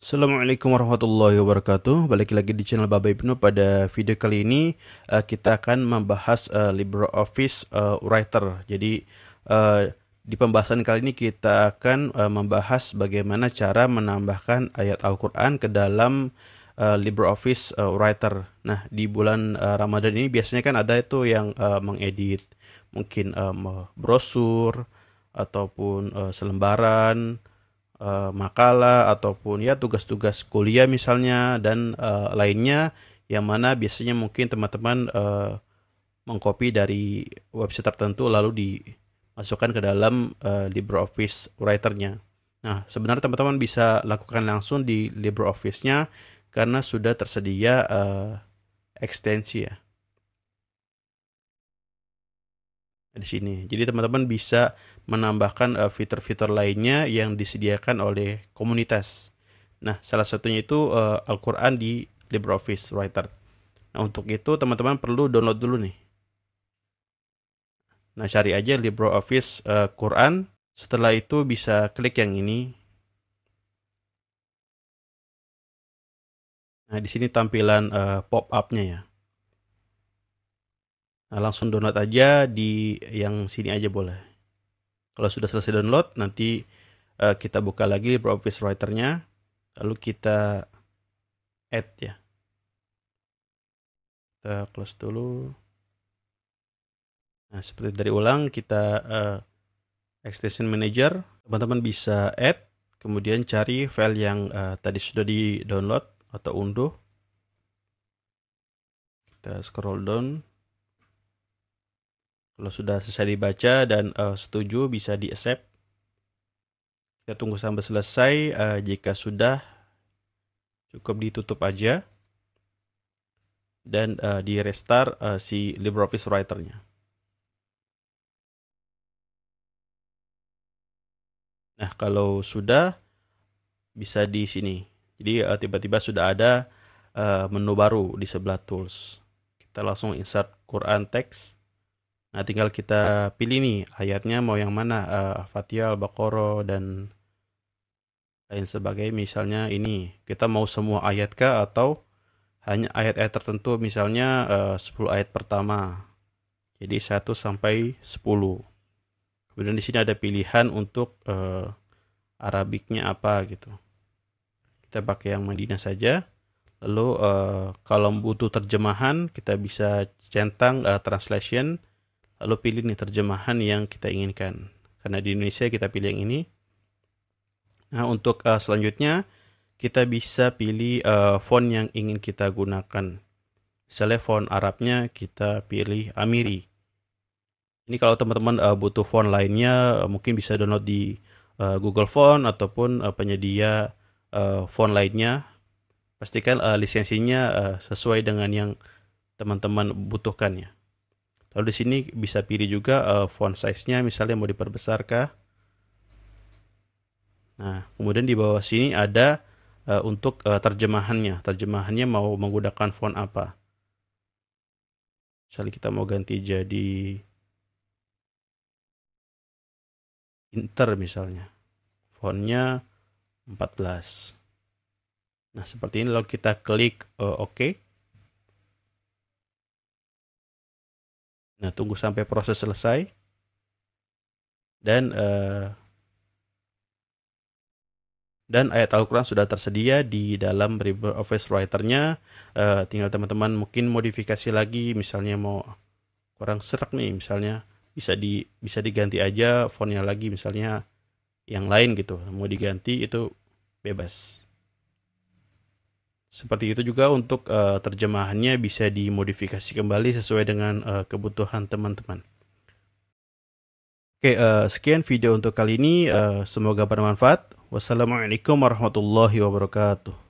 Assalamualaikum warahmatullahi wabarakatuh Balik lagi di channel Baba Ibnu Pada video kali ini uh, kita akan membahas uh, LibreOffice uh, Writer Jadi uh, di pembahasan kali ini kita akan uh, membahas bagaimana cara menambahkan ayat Al-Quran ke dalam uh, LibreOffice uh, Writer Nah di bulan uh, Ramadan ini biasanya kan ada itu yang uh, mengedit Mungkin um, brosur ataupun uh, selembaran Eh, makalah ataupun ya tugas-tugas kuliah misalnya dan uh, lainnya yang mana biasanya mungkin teman-teman uh, mengcopy dari website tertentu lalu dimasukkan ke dalam uh, LibreOffice writernya. Nah, sebenarnya teman-teman bisa lakukan langsung di LibreOffice-nya karena sudah tersedia uh, ekstensi ya. di sini. Jadi teman-teman bisa menambahkan eh, fitur-fitur lainnya yang disediakan oleh komunitas. Nah, salah satunya itu uh, Al-Qur'an di LibreOffice Writer. Nah, untuk itu teman-teman perlu download dulu nih. Nah, cari aja LibreOffice eh, Quran. Setelah itu bisa klik yang ini. Nah, di sini tampilan pop-up-nya ya. Nah, langsung download aja di yang sini aja boleh. Kalau sudah selesai download, nanti uh, kita buka lagi LibreOffice Writer-nya, lalu kita add ya. Kita close dulu. Nah, seperti dari ulang, kita uh, Extension Manager, teman-teman bisa add, kemudian cari file yang uh, tadi sudah di-download atau unduh. Kita scroll down kalau sudah selesai dibaca dan uh, setuju bisa di accept. Kita tunggu sampai selesai. Uh, jika sudah cukup ditutup aja dan uh, eh, di restart uh, si LibreOffice Writer-nya. Nah, kalau sudah bisa di sini. Jadi tiba-tiba uh, sudah ada uh, menu baru di sebelah tools. Kita langsung insert Quran text. Nah, tinggal kita pilih nih ayatnya mau yang mana, uh, Fatihah, Al-Baqarah dan lain sebagainya. Misalnya ini, kita mau semua ayat kah atau hanya ayat-ayat tertentu misalnya eh, uh, 10 ayat pertama. Jadi 1 sampai 10. Kemudian di sini ada pilihan untuk uh, Arabiknya apa gitu. Kita pakai yang Madinah saja. Lalu uh, kalau butuh terjemahan kita bisa centang uh, translation lalu pilih nih terjemahan yang kita inginkan karena di Indonesia kita pilih yang ini nah untuk uh, selanjutnya kita bisa pilih uh, font yang ingin kita gunakan misalnya font Arabnya kita pilih Amiri ini kalau teman-teman uh, butuh font lainnya uh, mungkin bisa download di uh, Google Font ataupun uh, penyedia uh, font lainnya pastikan uh, lisensinya uh, sesuai dengan yang teman-teman butuhkan ya Lalu di sini bisa pilih juga uh, font size-nya misalnya mau diperbesar kah? Nah, kemudian di bawah sini ada uh, untuk uh, terjemahannya. Terjemahannya mau menggunakan font apa? Misalnya kita mau ganti jadi Inter misalnya. Fontnya 14. Nah, seperti ini lalu kita klik uh, OK. Nah, tunggu sampai proses selesai. Dan uh, dan ayat Al-Quran sudah tersedia di dalam Office Writer-nya. Uh, tinggal teman-teman mungkin modifikasi lagi, misalnya mau kurang serak nih, misalnya bisa di bisa diganti aja fontnya lagi, misalnya yang lain gitu. Mau diganti itu bebas. Seperti itu juga untuk uh, terjemahannya bisa dimodifikasi kembali sesuai dengan uh, kebutuhan teman-teman. Oke, uh, sekian video untuk kali ini. Uh, semoga bermanfaat. Wassalamualaikum warahmatullahi wabarakatuh.